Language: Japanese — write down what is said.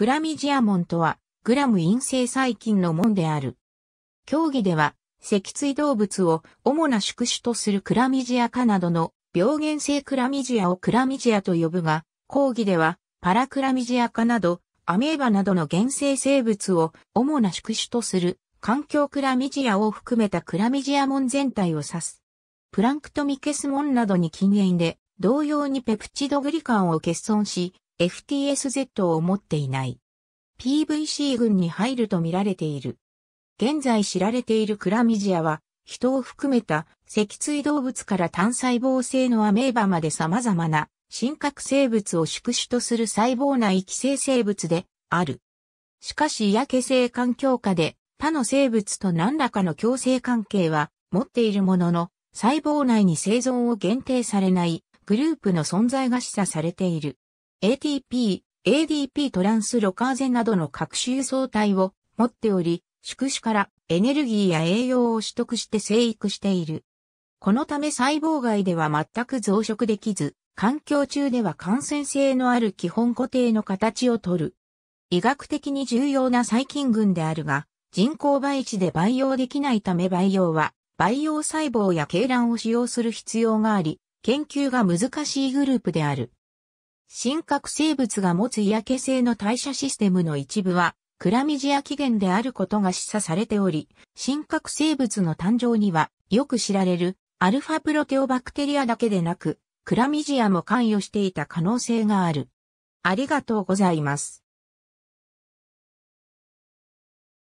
クラミジアモンとは、グラム陰性細菌の門である。競技では、脊椎動物を主な宿主とするクラミジア科などの病原性クラミジアをクラミジアと呼ぶが、講義ではパラクラミジア科などアメーバなどの原生生物を主な宿主とする環境クラミジアを含めたクラミジア門全体を指す。プランクトミケスモンなどに禁煙で同様にペプチドグリカンを欠損し、FTSZ を持っていない。PVC 群に入ると見られている。現在知られているクラミジアは、人を含めた脊椎動物から単細胞性のアメーバまで様々な真核生物を宿主とする細胞内寄生生物である。しかしやけ性環境下で他の生物と何らかの共生関係は持っているものの細胞内に生存を限定されないグループの存在が示唆されている。ATP、ADP トランスロカーゼなどの各種輸送体を持っており、宿主からエネルギーや栄養を取得して生育している。このため細胞外では全く増殖できず、環境中では感染性のある基本固定の形をとる。医学的に重要な細菌群であるが、人工培地で培養できないため培養は、培養細胞や鶏卵を使用する必要があり、研究が難しいグループである。真核生物が持つ嫌気性の代謝システムの一部は、クラミジア起源であることが示唆されており、真核生物の誕生には、よく知られる、アルファプロテオバクテリアだけでなく、クラミジアも関与していた可能性がある。ありがとうございます。